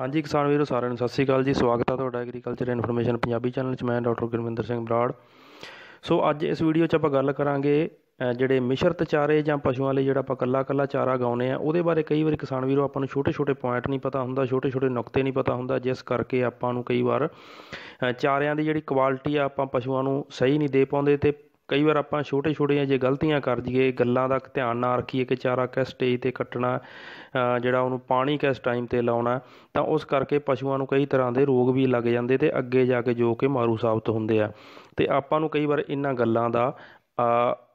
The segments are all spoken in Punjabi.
ਹਾਂਜੀ ਕਿਸਾਨ ਵੀਰੋ ਸਾਰਿਆਂ ਨੂੰ ਸਤਿ ਸ੍ਰੀ ਅਕਾਲ ਜੀ ਸਵਾਗਤ ਹੈ ਤੁਹਾਡਾ ਐਗਰੀਕਲਚਰ ਇਨਫੋਰਮੇਸ਼ਨ ਪੰਜਾਬੀ ਚੈਨਲ 'ਚ ਮੈਂ ਡਾਕਟਰ ਗੁਰਮਿੰਦਰ ਸਿੰਘ ਬਰਾੜ ਸੋ ਅੱਜ ਇਸ ਵੀਡੀਓ 'ਚ ਆਪਾਂ ਗੱਲ ਕਰਾਂਗੇ ਜਿਹੜੇ ਮਿਸ਼ਰਤ ਚਾਰੇ ਜਾਂ ਪਸ਼ੂਆਂ ਲਈ ਜਿਹੜਾ ਆਪਾਂ ਕੱਲਾ ਕੱਲਾ ਚਾਰਾ ਗਾਉਨੇ ਆ ਉਹਦੇ ਬਾਰੇ ਕਈ ਵਾਰੀ ਕਿਸਾਨ ਵੀਰੋ ਆਪਾਂ ਨੂੰ ਛੋਟੇ ਛੋਟੇ ਪੁਆਇੰਟ ਨਹੀਂ ਪਤਾ ਹੁੰਦਾ ਛੋਟੇ ਛੋਟੇ ਨੁਕਤੇ ਨਹੀਂ ਪਤਾ ਹੁੰਦਾ ਜਿਸ ਕਰਕੇ ਆਪਾਂ ਨੂੰ ਕਈ ਵਾਰ ਚਾਰਿਆਂ ਦੀ ਜਿਹੜੀ ਕੁਆਲਿਟੀ ਆ ਆਪਾਂ ਪਸ਼ੂਆਂ ਨੂੰ ਸਹੀ ਨਹੀਂ ਦੇ ਪਾਉਂਦੇ ਤੇ ਕਈ ਵਾਰ ਆਪਾਂ ਛੋਟੇ ਛੋਟੇ ਜੇ ਗਲਤੀਆਂ ਕਰ ਜਾਈਏ ਗੱਲਾਂ ਦਾ ਧਿਆਨ ਨਾ ਰੱਖੀਏ ਕਿ ਚਾਰਾ ਕਿਸ ਸਟੇਜ ਤੇ ਕੱਟਣਾ ਜਿਹੜਾ ਉਹਨੂੰ ਪਾਣੀ ਕਿਸ ਟਾਈਮ ਤੇ ਲਾਉਣਾ ਤਾਂ ਉਸ ਕਰਕੇ ਪਸ਼ੂਆਂ ਨੂੰ ਕਈ ਤਰ੍ਹਾਂ ਦੇ ਰੋਗ ਵੀ ਲੱਗ ਜਾਂਦੇ ਤੇ ਅੱਗੇ ਜਾ ਕੇ ਜੋ ਕਿ ਮਾਰੂ ਸਾਬਤ ਹੁੰਦੇ ਆ ਤੇ ਆਪਾਂ ਨੂੰ ਕਈ ਵਾਰ ਇਹਨਾਂ ਗੱਲਾਂ ਦਾ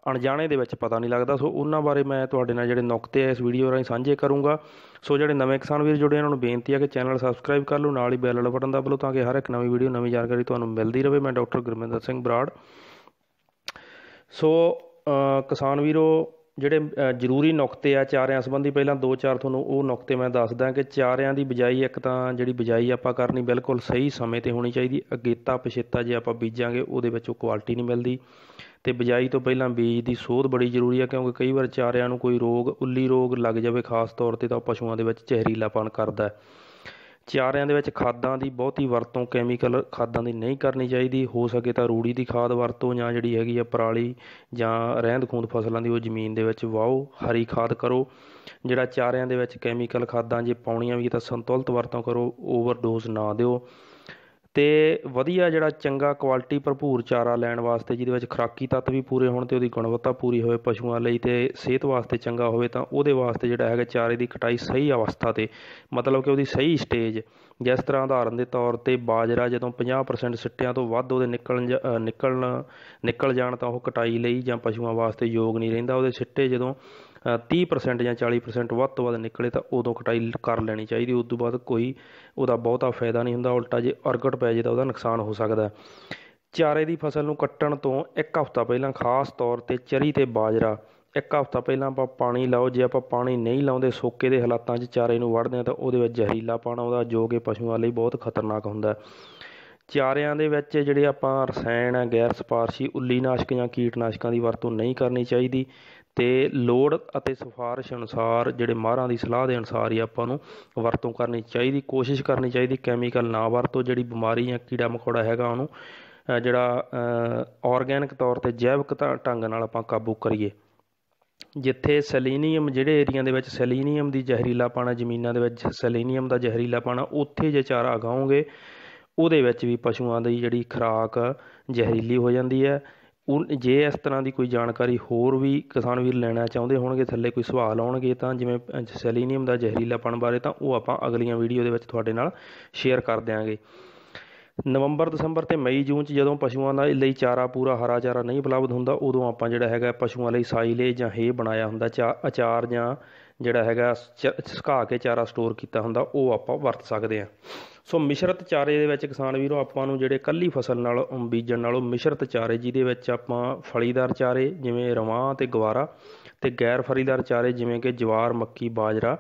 ਅਣਜਾਣੇ ਦੇ ਵਿੱਚ ਪਤਾ ਨਹੀਂ ਲੱਗਦਾ ਸੋ ਉਹਨਾਂ ਬਾਰੇ ਮੈਂ ਤੁਹਾਡੇ ਨਾਲ ਜਿਹੜੇ ਨੁਕਤੇ ਆ ਇਸ ਵੀਡੀਓ ਰਾਹੀਂ ਸਾਂਝੇ ਕਰੂੰਗਾ ਸੋ ਜਿਹੜੇ ਨਵੇਂ ਕਿਸਾਨ ਵੀਰ ਜੁੜੇ ਉਹਨਾਂ ਨੂੰ ਬੇਨਤੀ ਆ ਕਿ ਚੈਨਲ ਸਬਸਕ੍ਰਾਈਬ ਕਰ ਲਓ ਨਾਲ ਹੀ ਬੈਲ ਵਾਲਾ ਬਟਨ ਦਬ ਲਓ ਤਾਂ ਕਿ ਹਰ ਇੱਕ ਨਵੀਂ ਵੀਡੀਓ ਨਵੀਂ ਜਾਣਕਾਰੀ ਤੁਹਾਨੂੰ ਮਿਲਦੀ ਰਹੇ ਮੈਂ ਡਾਕਟਰ ਗੁਰਮਿੰਦਰ ਸਿੰਘ ਬਰਾੜ ਸੋ ਕਿਸਾਨ ਵੀਰੋ ਜਿਹੜੇ ਜ਼ਰੂਰੀ ਨੁਕਤੇ ਆ ਚਾਰਿਆਂ ਸੰਬੰਧੀ ਪਹਿਲਾਂ ਦੋ ਚਾਰ ਤੁਹਾਨੂੰ ਉਹ ਨੁਕਤੇ ਮੈਂ ਦੱਸਦਾ ਕਿ ਚਾਰਿਆਂ ਦੀ ਬਜਾਈ ਇੱਕ ਤਾਂ ਜਿਹੜੀ ਬਜਾਈ ਆਪਾਂ ਕਰਨੀ ਬਿਲਕੁਲ ਸਹੀ ਸਮੇਂ ਤੇ ਹੋਣੀ ਚਾਹੀਦੀ ਅਗੇਤਾ ਪਛੇਤਾ ਜੇ ਆਪਾਂ ਬੀਜਾਂਗੇ ਉਹਦੇ ਵਿੱਚ ਉਹ ਕੁਆਲਿਟੀ ਨਹੀਂ ਮਿਲਦੀ ਤੇ ਬਜਾਈ ਤੋਂ ਪਹਿਲਾਂ ਬੀਜ ਦੀ ਸੋਧ ਬੜੀ ਜ਼ਰੂਰੀ ਆ ਕਿਉਂਕਿ ਕਈ ਵਾਰ ਚਾਰਿਆਂ ਨੂੰ ਕੋਈ ਰੋਗ ਉੱਲੀ ਰੋਗ ਲੱਗ ਜਾਵੇ ਖਾਸ ਤੌਰ ਤੇ ਤਾਂ ਪਸ਼ੂਆਂ ਦੇ ਵਿੱਚ ਜ਼ਹਿਰੀਲਾਪਣ ਕਰਦਾ ਹੈ ਚਾਰਿਆਂ ਦੇ ਵਿੱਚ ਖਾਦਾਂ ਦੀ ਬਹੁਤੀ ਵਰਤੋਂ ਕੈਮੀਕਲ ਖਾਦਾਂ ਦੀ ਨਹੀਂ ਕਰਨੀ ਚਾਹੀਦੀ ਹੋ ਸਕੇ ਤਾਂ ਰੂੜੀ ਦੀ ਖਾਦ ਵਰਤੋਂ ਜਾਂ ਜਿਹੜੀ ਹੈਗੀ ਆ ਪਰਾਲੀ ਜਾਂ ਰਹਿੰਦ ਖੂੰਦ ਫਸਲਾਂ ਦੀ ਉਹ ਜ਼ਮੀਨ ਦੇ ਵਿੱਚ ਵਾਓ ਹਰੀ ਖਾਦ ਕਰੋ ਜਿਹੜਾ ਚਾਰਿਆਂ ਦੇ ਵਿੱਚ ਕੈਮੀਕਲ ਖਾਦਾਂ ਜੇ ਪਾਉਣੀਆਂ ਵੀ ਤਾਂ ਸੰਤੁਲਿਤ ਵਰਤੋਂ ਕਰੋ ਓਵਰਡੋਜ਼ ਨਾ ਦਿਓ ਅਤੇ ਵਧੀਆ ਜਿਹੜਾ ਚੰਗਾ ਕੁਆਲਿਟੀ ਭਰਪੂਰ ਚਾਰਾ ਲੈਣ ਵਾਸਤੇ ਜਿਹਦੇ ਵਿੱਚ ਖੁਰਾਕੀ ਤੱਤ ਵੀ ਪੂਰੇ ਹੋਣ ਅਤੇ ਉਹਦੀ ਗੁਣਵੱਤਾ ਪੂਰੀ ਹੋਵੇ ਪਸ਼ੂਆਂ ਲਈ ਅਤੇ ਸਿਹਤ ਵਾਸਤੇ ਚੰਗਾ ਹੋਵੇ ਤਾਂ ਉਹਦੇ ਵਾਸਤੇ ਜਿਹੜਾ ਹੈਗਾ ਚਾਰੇ ਦੀ ਕਟਾਈ ਸਹੀ ਅਵਸਥਾ 'ਤੇ ਮਤਲਬ ਕਿ ਉਹਦੀ ਸਹੀ ਸਟੇਜ ਜਿਸ ਤਰ੍ਹਾਂ ਉਦਾਹਰਨ ਦੇ ਤੌਰ ਤੇ ਬਾਜਰਾ ਜਦੋਂ 50% ਸਿੱਟਿਆਂ ਤੋਂ ਵੱਧ ਉਹਦੇ ਨਿਕਲਣ ਨਿਕਲਣ ਨਿਕਲ ਜਾਣ ਤਾਂ ਉਹ ਕਟਾਈ ਲਈ ਜਾਂ ਪਸ਼ੂਆਂ ਵਾਸਤੇ ਯੋਗ ਨਹੀਂ ਰਹਿੰਦਾ ਉਹਦੇ ਸਿੱਟੇ ਜਦੋਂ 30% ਜਾਂ 40% ਵੱਧ ਤੋਂ ਵੱਧ ਨਿਕਲੇ ਤਾਂ ਉਦੋਂ ਕਟਾਈ ਕਰ ਲੈਣੀ ਚਾਹੀਦੀ ਉਸ ਤੋਂ ਬਾਅਦ ਕੋਈ ਉਹਦਾ ਬਹੁਤਾ ਫਾਇਦਾ ਨਹੀਂ ਹੁੰਦਾ ਉਲਟਾ ਜੇ ਅਰਗਟ ਪੈ ਜੇ ਤਾਂ ਉਹਦਾ ਨੁਕਸਾਨ ਹੋ ਸਕਦਾ ਚਾਰੇ ਦੀ ਫਸਲ ਨੂੰ ਕੱਟਣ ਤੋਂ ਇੱਕ ਹਫ਼ਤਾ ਪਹਿਲਾਂ ਖਾਸ ਤੌਰ ਤੇ ਚਰੀ ਤੇ ਬਾਜਰਾ ਇੱਕ ਹਫ਼ਤਾ ਪਹਿਲਾਂ ਆਪਾਂ ਪਾਣੀ ਲਾਓ ਜੇ ਆਪਾਂ ਪਾਣੀ ਨਹੀਂ ਲਾਉਂਦੇ ਸੋਕੇ ਦੇ ਹਾਲਾਤਾਂ 'ਚ ਚਾਰੇ ਨੂੰ ਵੜਦੇ ਆ ਤਾਂ ਉਹਦੇ ਵਿੱਚ ਜ਼ਹਿਰੀਲਾ ਪਾਣਾ ਉਹਦਾ ਜੋ ਕਿ ਪਸ਼ੂਆਂ ਲਈ ਬਹੁਤ ਖਤਰਨਾਕ ਹੁੰਦਾ ਚਾਰਿਆਂ ਦੇ ਵਿੱਚ ਜਿਹੜੇ ਆਪਾਂ ਰਸਾਇਣ ਆ ਗੈਰ ਸਪਾਰਸ਼ੀ ਉੱਲੀ ਨਾਸ਼ਕ ਜਾਂ ਕੀਟਨਾਸ਼ਕਾਂ ਦੀ ਵਰਤੋਂ ਨਹੀਂ ਕਰਨੀ ਚਾਹੀਦੀ ਤੇ ਲੋੜ ਅਤੇ ਸਿਫਾਰਿਸ਼ ਅਨੁਸਾਰ ਜਿਹੜੇ ਮਾਹਰਾਂ ਦੀ ਸਲਾਹ ਦੇ ਅਨੁਸਾਰ ਹੀ ਆਪਾਂ ਨੂੰ ਵਰਤੋਂ ਕਰਨੀ ਚਾਹੀਦੀ ਕੋਸ਼ਿਸ਼ ਕਰਨੀ ਚਾਹੀਦੀ ਕੈਮੀਕਲ ਨਾ ਵਰਤੋ ਜਿਹੜੀ ਬਿਮਾਰੀ ਜਾਂ ਕੀੜਾ ਮਕੌੜਾ ਹੈਗਾ ਉਹਨੂੰ ਜਿਹੜਾ ਆਰਗੈਨਿਕ ਤੌਰ ਤੇ ਜੈਵਿਕ ਢੰਗ ਨਾਲ ਆਪਾਂ ਕਾਬੂ ਕਰੀਏ ਜਿੱਥੇ ਸੈਲੀਨੀਅਮ ਜਿਹੜੇ ਏਰੀਆ ਦੇ ਵਿੱਚ ਸੈਲੀਨੀਅਮ ਦੀ ਜ਼ਹਿਰੀਲਾ ਪਾਣਾ ਜ਼ਮੀਨਾਂ ਦੇ ਵਿੱਚ ਸੈਲੀਨੀਅਮ ਦਾ ਜ਼ਹਿਰੀਲਾ ਪਾਣਾ ਉੱਥੇ ਜੇ ਚਾਰਾ ਗਾਉਂਗੇ ਉਹਦੇ ਵਿੱਚ ਵੀ ਪਸ਼ੂਆਂ ਦੀ ਜਿਹੜੀ ਖੁਰਾਕ ਜ਼ਹਿਰੀਲੀ ਹੋ ਜਾਂਦੀ ਹੈ ਉਹ ਜੇ ਇਸ ਤਰ੍ਹਾਂ ਦੀ ਕੋਈ ਜਾਣਕਾਰੀ ਹੋਰ ਵੀ ਕਿਸਾਨ ਵੀਰ ਲੈਣਾ ਚਾਹੁੰਦੇ ਹੋਣਗੇ ਥੱਲੇ ਕੋਈ ਸਵਾਲ ਆਉਣਗੇ ਤਾਂ ਜਿਵੇਂ ਸੈਲੀਨੀਅਮ ਦਾ ਜ਼ਹਿਰੀਲਾਪਣ ਬਾਰੇ ਤਾਂ ਉਹ ਆਪਾਂ ਅਗਲੀਆਂ ਵੀਡੀਓ ਦੇ ਵਿੱਚ ਤੁਹਾਡੇ ਨਾਲ ਸ਼ੇਅਰ ਕਰ ਦਿਆਂਗੇ ਨਵੰਬਰ ਦਸੰਬਰ ਤੇ ਮਈ ਜੂਨ ਚ ਜਦੋਂ ਪਸ਼ੂਆਂ ਦਾ ਲਈ ਚਾਰਾ ਪੂਰਾ ਹਰਾ ਚਾਰਾ ਨਹੀਂ ਉਪਲਬਧ ਹੁੰਦਾ ਉਦੋਂ ਆਪਾਂ ਜਿਹੜਾ ਹੈਗਾ ਪਸ਼ੂਆਂ ਲਈ ਸਾਈਲੇ ਜਾਂ ਹੇ ਬਣਾਇਆ ਹੁੰਦਾ ਚਾ ਅਚਾਰ ਜਾਂ ਜਿਹੜਾ ਹੈਗਾ ਸੁਕਾ ਕੇ ਚਾਰਾ ਸਟੋਰ ਕੀਤਾ ਹੁੰਦਾ ਉਹ ਆਪਾਂ ਵਰਤ ਸਕਦੇ ਆ ਸੋ ਮਿਸ਼ਰਤ ਚਾਰੇ ਦੇ ਵਿੱਚ ਕਿਸਾਨ ਵੀਰੋ ਆਪਾਂ ਨੂੰ ਜਿਹੜੇ ਕੱਲੀ ਫਸਲ ਨਾਲ ਬੀਜਣ ਨਾਲੋਂ ਮਿਸ਼ਰਤ ਚਾਰੇ ਜਿਹਦੇ ਵਿੱਚ ਆਪਾਂ ਫਲੀਦਾਰ ਚਾਰੇ ਜਿਵੇਂ ਰਵਾਂ ਤੇ ਗਵਾਰਾ ਤੇ ਗੈਰ ਫਲੀਦਾਰ ਚਾਰੇ ਜਿਵੇਂ ਕਿ ਜਵਾਰ ਮੱਕੀ ਬਾਜਰਾ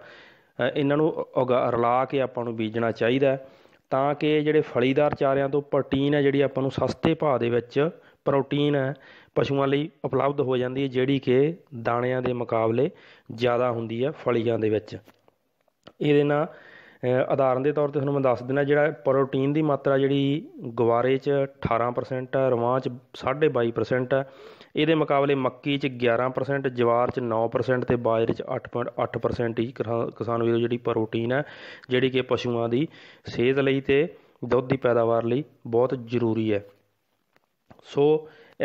ਇਹਨਾਂ ਨੂੰ ਰਲਾ ਕੇ ਆਪਾਂ ਨੂੰ ਬੀਜਣਾ ਚਾਹੀਦਾ ਹੈ ਤਾਂ ਕਿ ਜਿਹੜੇ ਫਲੀਦਾਰ ਚਾਰਿਆਂ ਤੋਂ ਪ੍ਰੋਟੀਨ ਹੈ ਜਿਹੜੀ ਆਪਾਂ ਨੂੰ ਸਸਤੇ ਭਾਅ ਦੇ ਵਿੱਚ ਪ੍ਰੋਟੀਨ ਹੈ ਪਸ਼ੂਆਂ ਲਈ ਉਪਲਬਧ ਹੋ ਜਾਂਦੀ ਹੈ ਜਿਹੜੀ ਕਿ ਦਾਣਿਆਂ ਦੇ ਮੁਕਾਬਲੇ ਜ਼ਿਆਦਾ ਹੁੰਦੀ ਹੈ ਫਲੀਆਂ ਦੇ ਵਿੱਚ ਇਹਦੇ ਨਾਲ ਉਦਾਹਰਨ ਦੇ ਤੌਰ ਤੇ ਤੁਹਾਨੂੰ ਮੈਂ ਦੱਸ ਦਿੰਦਾ ਜਿਹੜਾ ਪ੍ਰੋਟੀਨ ਦੀ ਮਾਤਰਾ ਜਿਹੜੀ ਗਵਾਰੇ 'ਚ 18% ਹੈ ਰਵਾਂ 'ਚ 22.5% ਹੈ ਇਹਦੇ ਮੁਕਾਬਲੇ ਮੱਕੀ 'ਚ 11% ਜਵਾਰ 'ਚ 9% ਤੇ ਬਾਜਰੇ 'ਚ 8.8% ਹੀ ਕਿਸਾਨ ਵੀਰੋ ਜਿਹੜੀ ਪ੍ਰੋਟੀਨ ਹੈ ਜਿਹੜੀ ਕਿ ਪਸ਼ੂਆਂ ਦੀ ਸਿਹਤ ਲਈ ਤੇ ਦੁੱਧ ਦੀ ਪੈਦਾਵਾਰ ਲਈ ਬਹੁਤ ਜ਼ਰੂਰੀ ਹੈ ਸੋ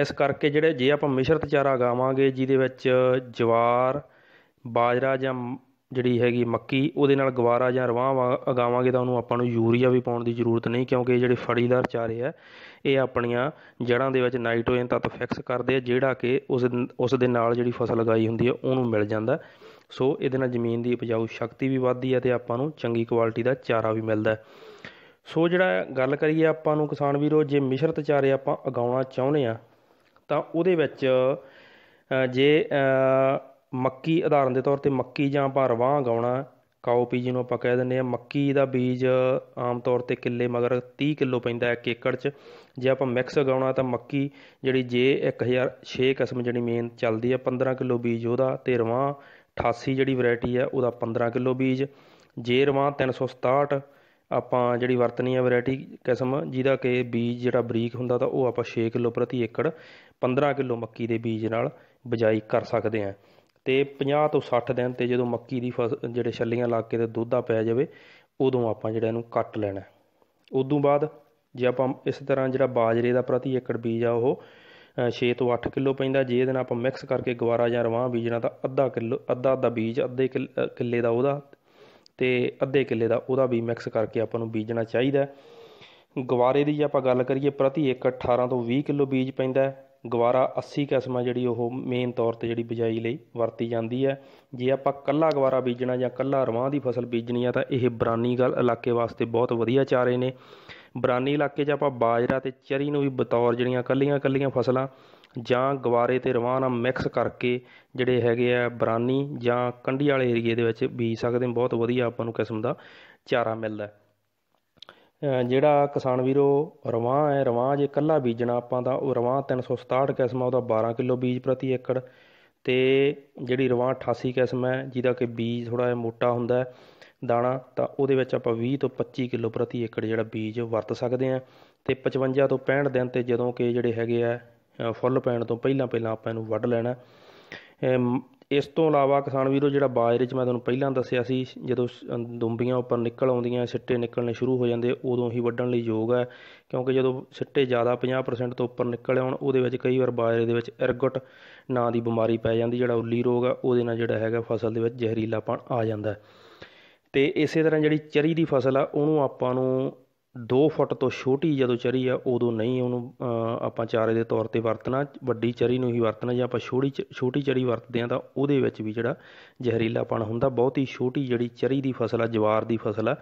ਇਸ ਕਰਕੇ ਜਿਹੜੇ ਜੇ ਆਪਾਂ ਮਿਸ਼ਰਤ ਚਾਰਾ ਗਾਵਾਂਗੇ ਜਿਹਦੇ ਵਿੱਚ ਜਵਾਰ ਬਾਜਰਾ ਜਾਂ ਜਿਹੜੀ ਹੈਗੀ ਮੱਕੀ ਉਹਦੇ ਨਾਲ ਗਵਾਰਾ ਜਾਂ ਰਵਾਹ ਅਗਾਵਾਂਗੇ ਤਾਂ ਉਹਨੂੰ ਆਪਾਂ ਨੂੰ ਯੂਰੀਆ ਵੀ ਪਾਉਣ ਦੀ ਜ਼ਰੂਰਤ ਨਹੀਂ ਕਿਉਂਕਿ ਇਹ ਜਿਹੜੇ ਫੜੀਦਾਰ ਚਾਰੇ ਆ ਇਹ ਆਪਣੀਆਂ ਜੜ੍ਹਾਂ ਦੇ ਵਿੱਚ ਨਾਈਟ੍ਰੋਜਨ ਤੱਤ ਫਿਕਸ ਕਰਦੇ ਆ ਜਿਹੜਾ ਕਿ ਉਸ ਉਸ ਦੇ ਨਾਲ ਜਿਹੜੀ ਫਸਲ ਲਗਾਈ ਹੁੰਦੀ ਹੈ ਉਹਨੂੰ ਮਿਲ ਜਾਂਦਾ ਸੋ ਇਹਦੇ ਨਾਲ ਜ਼ਮੀਨ ਦੀ ਉਪਜਾਊ ਸ਼ਕਤੀ ਵੀ ਵੱਧਦੀ ਹੈ ਤੇ ਆਪਾਂ ਨੂੰ ਚੰਗੀ ਕੁਆਲਿਟੀ ਦਾ ਚਾਰਾ ਵੀ ਮਿਲਦਾ ਸੋ ਜਿਹੜਾ ਗੱਲ ਕਰੀਏ ਆਪਾਂ ਨੂੰ ਕਿਸਾਨ ਵੀਰੋ ਜੇ ਮਿਸ਼ਰਤ ਚਾਰੇ ਆਪਾਂ ਉਗਾਉਣਾ ਚਾਹੁੰਦੇ ਆ ਤਾਂ ਉਹਦੇ ਵਿੱਚ ਜੇ ਮੱਕੀ ਆਧਾਰਨ ਦੇ ਤੌਰ ਤੇ ਮੱਕੀ ਜਾਂ ਭਰਵਾਂ ਉਗਾਉਣਾ ਜੀ ਜਿਹਨੂੰ ਆਪਾਂ ਕਹਿ ਦਿੰਦੇ ਆ ਮੱਕੀ ਦਾ ਬੀਜ ਆਮ ਤੌਰ ਤੇ ਕਿੱਲੇ ਮਗਰ 30 ਕਿਲੋ ਪੈਂਦਾ ਹੈ ਇੱਕ ਏਕੜ 'ਚ ਜੇ ਆਪਾਂ ਮਿਕਸ ਉਗਾਉਣਾ ਤਾਂ ਮੱਕੀ ਜਿਹੜੀ ਜੇ 1006 ਕਿਸਮ ਜਿਹੜੀ ਮੇਨ ਚੱਲਦੀ ਆ 15 ਕਿਲੋ ਬੀਜ ਉਹਦਾ ਤੇ ਰਵਾਂ 88 ਜਿਹੜੀ ਵੈਰਾਈਟੀ ਆ ਉਹਦਾ 15 ਕਿਲੋ ਬੀਜ ਜੇ ਰਵਾਂ 367 ਆਪਾਂ ਜਿਹੜੀ ਵਰਤਨੀ ਆ ਵੈਰਾਈਟੀ ਕਿਸਮ ਜਿਹਦਾ ਕਿ ਬੀਜ ਜਿਹੜਾ ਬਰੀਕ ਹੁੰਦਾ ਤਾਂ ਉਹ ਆਪਾਂ 6 ਕਿਲੋ ਪ੍ਰਤੀ ਏਕੜ 15 ਕਿਲੋ ਮੱਕੀ ਦੇ ਬੀਜ ਨਾਲ ਬਜਾਈ ਕਰ ਸਕਦੇ ਆ ਤੇ 50 ਤੋਂ 60 ਦਿਨ ਤੇ ਜਦੋਂ ਮੱਕੀ ਦੀ ਜਿਹੜੇ ਛੱਲੀਆਂ ਲੱਗ ਕੇ ਤੇ ਦੁੱਧਾ ਪੈ ਜਾਵੇ ਉਦੋਂ ਆਪਾਂ ਜਿਹੜਾ ਇਹਨੂੰ ਕੱਟ ਲੈਣਾ ਉਦੋਂ ਬਾਅਦ ਜੇ ਆਪਾਂ ਇਸ ਤਰ੍ਹਾਂ ਜਿਹੜਾ ਬਾਜਰੇ ਦਾ ਪ੍ਰਤੀ ਏਕੜ ਬੀਜ ਆ ਉਹ 6 ਤੋਂ 8 ਕਿਲੋ ਪੈਂਦਾ ਜੇ ਇਹਦੇ ਨਾਲ ਆਪਾਂ ਮਿਕਸ ਕਰਕੇ ਗਵਾਰਾ ਜਾਂ ਰਵਾਂ ਬੀਜਣਾ ਤਾਂ ਅੱਧਾ ਕਿਲੋ ਅੱਧਾ ਅੱਧਾ ਬੀਜ ਅੱਧੇ ਕਿੱਲੇ ਦਾ ਉਹਦਾ ਤੇ ਅੱਧੇ ਕਿੱਲੇ ਦਾ ਉਹਦਾ ਵੀ ਮਿਕਸ ਕਰਕੇ ਆਪਾਂ ਨੂੰ ਬੀਜਣਾ ਚਾਹੀਦਾ ਗਵਾਰੇ ਦੀ ਜੇ ਆਪਾਂ ਗੱਲ ਕਰੀਏ ਪ੍ਰਤੀ ਏਕੜ 18 ਤੋਂ 20 ਕਿਲੋ ਬੀਜ ਪੈਂਦਾ ਗਵਾਰਾ 80 ਕਿਸਮਾਂ ਜਿਹੜੀ ਉਹ ਮੇਨ ਤੌਰ ਤੇ ਜਿਹੜੀ ਬਿਜਾਈ ਲਈ ਵਰਤੀ ਜਾਂਦੀ ਹੈ ਜੇ ਆਪਾਂ ਕੱਲਾ ਗਵਾਰਾ ਬੀਜਣਾ ਜਾਂ ਕੱਲਾ ਰਵਾਂ ਦੀ ਫਸਲ ਬੀਜਣੀ ਆ ਤਾਂ ਇਹ ਬਰਾਨੀ ਗਲ ਇਲਾਕੇ ਵਾਸਤੇ ਬਹੁਤ ਵਧੀਆ ਚਾਰੇ ਨੇ ਬਰਾਨੀ ਇਲਾਕੇ 'ਚ ਆਪਾਂ ਬਾਜਰਾ ਤੇ ਚਰੀ ਨੂੰ ਵੀ ਬਤੌਰ ਜਿਹੜੀਆਂ ਕੱਲੀਆਂ ਕੱਲੀਆਂ ਫਸਲਾਂ ਜਾਂ ਗਵਾਰੇ ਤੇ ਰਵਾਂ ਨਾਲ ਮਿਕਸ ਕਰਕੇ ਜਿਹੜੇ ਹੈਗੇ ਆ ਬਰਾਨੀ ਜਾਂ ਕੰਢੀ ਵਾਲੇ ਏਰੀਏ ਦੇ ਵਿੱਚ ਬੀਜ ਸਕਦੇ ਬਹੁਤ ਵਧੀਆ ਆਪਾਂ ਨੂੰ ਕਿਸਮ ਦਾ ਚਾਰਾ ਮਿਲਦਾ ਜਿਹੜਾ ਕਿਸਾਨ ਵੀਰੋ ਰਵਾਂ ਹੈ ਰਵਾਂ ਜੇ ਇਕੱਲਾ ਬੀਜਣਾ ਆਪਾਂ ਤਾਂ ਉਹ ਰਵਾਂ 367 ਕਿਸਮ ਆ ਉਹਦਾ 12 ਕਿਲੋ ਬੀਜ ਪ੍ਰਤੀ ਏਕੜ ਤੇ ਜਿਹੜੀ ਰਵਾਂ 88 ਕਿਸਮ ਹੈ ਜਿਹਦਾ ਕਿ ਬੀਜ ਥੋੜਾ ਜਿਹਾ ਮੋਟਾ ਹੁੰਦਾ ਹੈ ਦਾਣਾ ਤਾਂ ਉਹਦੇ ਵਿੱਚ ਆਪਾਂ 20 ਤੋਂ 25 ਕਿਲੋ ਪ੍ਰਤੀ ਏਕੜ ਜਿਹੜਾ ਬੀਜ ਵਰਤ ਸਕਦੇ ਆ ਤੇ 55 ਤੋਂ 65 ਦਿਨ ਤੇ ਜਦੋਂ ਕਿ ਜਿਹੜੇ ਹੈਗੇ ਆ ਫੁੱਲ ਪੈਣ ਤੋਂ ਪਹਿਲਾਂ ਪਹਿਲਾਂ ਆਪਾਂ ਇਹਨੂੰ ਵੱਢ ਲੈਣਾ ਇਸ ਤੋਂ ਇਲਾਵਾ ਕਿਸਾਨ ਵੀਰੋ ਜਿਹੜਾ ਬਾਜਰੇ 'ਚ ਮੈਂ ਤੁਹਾਨੂੰ ਪਹਿਲਾਂ ਦੱਸਿਆ ਸੀ ਜਦੋਂ ਦੁੰਬੀਆਂ ਉੱਪਰ ਨਿਕਲ ਆਉਂਦੀਆਂ ਸਿੱਟੇ ਨਿਕਲਣੇ ਸ਼ੁਰੂ ਹੋ ਜਾਂਦੇ ਉਦੋਂ ਹੀ ਵੱਢਣ ਲਈ ਯੋਗ ਹੈ ਕਿਉਂਕਿ ਜਦੋਂ ਸਿੱਟੇ ਜ਼ਿਆਦਾ 50% ਤੋਂ ਉੱਪਰ ਨਿਕਲ ਆਉਣ ਉਹਦੇ ਵਿੱਚ ਕਈ ਵਾਰ ਬਾਜਰੇ ਦੇ ਵਿੱਚ ਇਰਗਟ ਨਾਂ ਦੀ ਬਿਮਾਰੀ ਪੈ ਜਾਂਦੀ ਜਿਹੜਾ ਉੱਲੀ ਰੋਗ ਆ ਉਹਦੇ ਨਾਲ ਜਿਹੜਾ ਹੈਗਾ ਫਸਲ ਦੇ ਵਿੱਚ ਜ਼ਹਿਰੀਲਾਪਣ ਆ ਜਾਂਦਾ ਤੇ ਇਸੇ ਤਰ੍ਹਾਂ ਜਿਹੜੀ ਚਰੀ ਦੀ ਫਸਲ ਆ ਉਹਨੂੰ ਆਪਾਂ ਨੂੰ 2 ਫੁੱਟ ਤੋਂ ਛੋਟੀ ਜਦੋਂ ਚਰੀ ਆ ਉਦੋਂ ਨਹੀਂ ਉਹਨੂੰ ਆਪਾਂ ਚਾਰੇ ਦੇ ਤੌਰ ਤੇ ਵਰਤਣਾ ਵੱਡੀ ਚਰੀ ਨੂੰ ਹੀ ਵਰਤਣਾ ਜੇ ਆਪਾਂ ਛੋਟੀ ਛੋਟੀ ਚਰੀ ਵਰਤਦੇ ਆ ਤਾਂ ਉਹਦੇ ਵਿੱਚ ਵੀ ਜਿਹੜਾ ਜ਼ਹਿਰੀਲਾਪਣ ਹੁੰਦਾ ਬਹੁਤੀ ਛੋਟੀ ਜਿਹੜੀ ਚਰੀ ਦੀ ਫਸਲ ਆ ਜਵਾਰ ਦੀ ਫਸਲ ਆ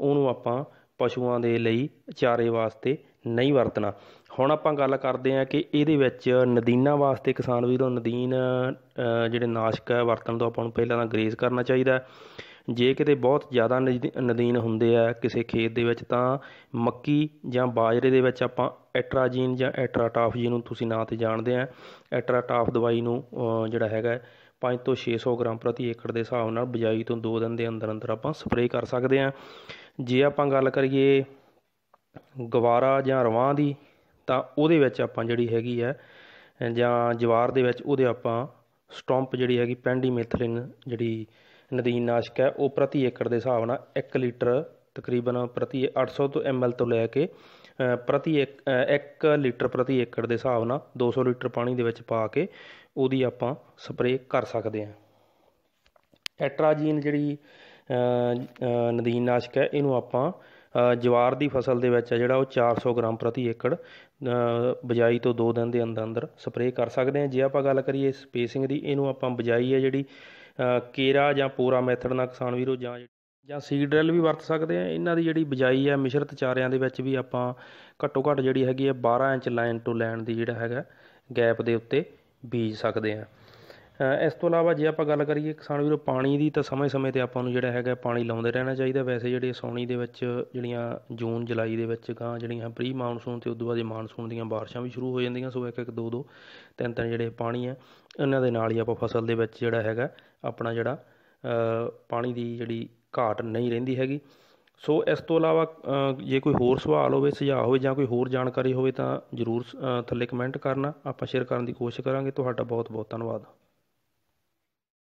ਉਹਨੂੰ ਆਪਾਂ ਪਸ਼ੂਆਂ ਦੇ ਲਈ ਚਾਰੇ ਵਾਸਤੇ ਨਹੀਂ ਵਰਤਣਾ ਹੁਣ ਆਪਾਂ ਗੱਲ ਕਰਦੇ ਆ ਕਿ ਇਹਦੇ ਵਿੱਚ ਨਦੀਨਾ ਵਾਸਤੇ ਕਿਸਾਨ ਵੀਰੋ ਨਦੀਨ ਜਿਹੜੇ ਨਾਸ਼ਕ ਹੈ ਵਰਤਣ ਤੋਂ ਆਪਾਂ ਨੂੰ ਪਹਿਲਾਂ ਤਾਂ ਗਰੇਜ਼ ਕਰਨਾ ਚਾਹੀਦਾ ਹੈ ਜੇ ਕਿਤੇ ਬਹੁਤ ਜ਼ਿਆਦਾ ਨਦੀਨ ਹੁੰਦੇ ਆ ਕਿਸੇ ਖੇਤ ਦੇ ਵਿੱਚ ਤਾਂ ਮੱਕੀ ਜਾਂ ਬਾਜਰੇ ਦੇ ਵਿੱਚ ਆਪਾਂ ਐਟਰਾਜੀਨ ਜਾਂ ਐਟਰਾਟਾਫ ਜਿਹਨੂੰ ਤੁਸੀਂ ਨਾਂ ਤੇ ਜਾਣਦੇ ਆ ਐਟਰਾਟਾਫ ਦਵਾਈ ਨੂੰ ਜਿਹੜਾ ਹੈਗਾ 5 ਤੋਂ 600 ਗ੍ਰਾਮ ਪ੍ਰਤੀ ਏਕੜ ਦੇ ਹਿਸਾਬ ਨਾਲ ਬਜਾਈ ਤੋਂ 2 ਦਿਨ ਦੇ ਅੰਦਰ ਅੰਦਰ ਆਪਾਂ ਸਪਰੇਅ ਕਰ ਸਕਦੇ ਆ ਜੇ ਆਪਾਂ ਗੱਲ ਕਰੀਏ ਗਵਾਰਾ ਜਾਂ ਰਵਾਂ ਦੀ ਤਾਂ ਉਹਦੇ ਵਿੱਚ ਆਪਾਂ ਜਿਹੜੀ ਹੈਗੀ ਆ ਜਾਂ ਜਵਾਰ ਦੇ ਵਿੱਚ ਉਹਦੇ ਆਪਾਂ ਸਟੰਪ ਜਿਹੜੀ ਹੈਗੀ ਮੈਥਲਿਨ ਜਿਹੜੀ ਨਦੀਨ ਨਾਸ਼ਕ ਹੈ ਉਹ ਪ੍ਰਤੀ ਏਕੜ ਦੇ ਹਿਸਾਬ ਨਾਲ 1 ਲੀਟਰ ਤਕਰੀਬਨ ਪ੍ਰਤੀ 800 ਤੋਂ ਐਮਐਲ ਤੋਂ ਲੈ ਕੇ ਪ੍ਰਤੀ 1 ਲੀਟਰ ਪ੍ਰਤੀ ਏਕੜ ਦੇ ਹਿਸਾਬ ਨਾਲ 200 ਲੀਟਰ ਪਾਣੀ ਦੇ ਵਿੱਚ ਪਾ ਕੇ ਉਹਦੀ ਆਪਾਂ ਸਪਰੇਅ ਕਰ ਸਕਦੇ ਹਾਂ ਐਟਰਾਜੀਨ ਜਿਹੜੀ ਨਦੀਨ ਨਾਸ਼ਕ ਹੈ ਇਹਨੂੰ ਆਪਾਂ ਜਵਾਰ ਦੀ ਫਸਲ ਦੇ ਵਿੱਚ ਜਿਹੜਾ ਉਹ 400 ਗ੍ਰਾਮ ਪ੍ਰਤੀ ਏਕੜ ਬਜਾਈ ਤੋਂ 2 ਦਿਨ ਦੇ ਅੰਦਰ ਅੰਦਰ ਸਪਰੇਅ ਕਰ ਸਕਦੇ ਹਾਂ ਜੇ ਆਪਾਂ ਗੱਲ ਕਰੀਏ ਸਪੇਸਿੰਗ ਦੀ ਇਹਨੂੰ ਆਪਾਂ ਬਜਾਈ ਹੈ ਜਿਹੜੀ ਕੇਰਾ ਜਾਂ ਪੋਰਾ ਮੈਥਡ ਨਾਲ ਕਿਸਾਨ ਵੀਰੋ ਜਾਂ ਜਾਂ ਸੀਡ ਡ੍ਰਿਲ ਵੀ ਵਰਤ ਸਕਦੇ ਆ ਇਹਨਾਂ ਦੀ ਜਿਹੜੀ ਬਜਾਈ ਹੈ ਮਿਸ਼ਰਤ ਚਾਰਿਆਂ ਦੇ ਵਿੱਚ ਵੀ ਆਪਾਂ ਘੱਟੋ ਘੱਟ ਜਿਹੜੀ ਹੈਗੀ ਹੈ 12 ਇੰਚ ਲਾਈਨ ਟੂ ਲਾਈਨ ਦੀ ਜਿਹੜਾ ਹੈਗਾ ਗੈਪ ਦੇ ਉੱਤੇ ਬੀਜ ਸਕਦੇ ਆ ਇਸ ਤੋਂ ਇਲਾਵਾ ਜੇ ਆਪਾਂ ਗੱਲ ਕਰੀਏ ਕਿਸਾਨ ਵੀਰੋ ਪਾਣੀ ਦੀ ਤਾਂ ਸਮੇਂ-ਸਮੇਂ ਤੇ ਆਪਾਂ ਨੂੰ ਜਿਹੜਾ ਹੈਗਾ ਪਾਣੀ ਲਾਉਂਦੇ ਰਹਿਣਾ ਚਾਹੀਦਾ ਵੈਸੇ ਜਿਹੜੇ ਸੌਣੀ ਦੇ ਵਿੱਚ ਜਿਹੜੀਆਂ ਜੂਨ ਜੁਲਾਈ ਦੇ ਵਿੱਚ ਗਾਂ ਜਿਹੜੀਆਂ ਪ੍ਰੀ ਮੌਨਸੂਨ ਤੇ ਉਦੋਂ ਬਾਅਦ ਮੌਨਸੂਨ ਦੀਆਂ ਬਾਰਿਸ਼ਾਂ ਵੀ ਸ਼ੁਰੂ ਹੋ ਜਾਂਦੀਆਂ ਸੋ ਇੱਕ ਇੱਕ ਦੋ ਦੋ ਤਿੰਨ ਤਿੰਨ ਜਿਹੜੇ ਪਾਣੀ ਆ ਇਹਨਾਂ ਦੇ ਨਾਲ ਹੀ ਆਪਾਂ ਫਸਲ ਦੇ ਵਿੱਚ ਜਿਹੜਾ ਹੈਗਾ ਆਪਣਾ ਜਿਹੜਾ ਪਾਣੀ ਦੀ ਜਿਹੜੀ ਘਾਟ ਨਹੀਂ ਰਹਿੰਦੀ ਹੈਗੀ ਸੋ ਇਸ ਤੋਂ ਇਲਾਵਾ ਜੇ ਕੋਈ ਹੋਰ ਸਵਾਲ ਹੋਵੇ ਸੁਝਾਅ ਹੋਵੇ ਜਾਂ ਕੋਈ ਹੋਰ ਜਾਣਕਾਰੀ ਹੋਵੇ ਤਾਂ ਜਰੂਰ ਥੱਲੇ ਕਮੈਂਟ ਕਰਨਾ ਆਪਾਂ ਸ਼ੇਅਰ ਕਰਨ ਦੀ ਕੋਸ਼ਿਸ਼ ਕਰਾਂਗੇ ਤੁਹਾਡਾ ਬਹੁਤ ਬਹੁਤ ਧੰਨਵਾਦ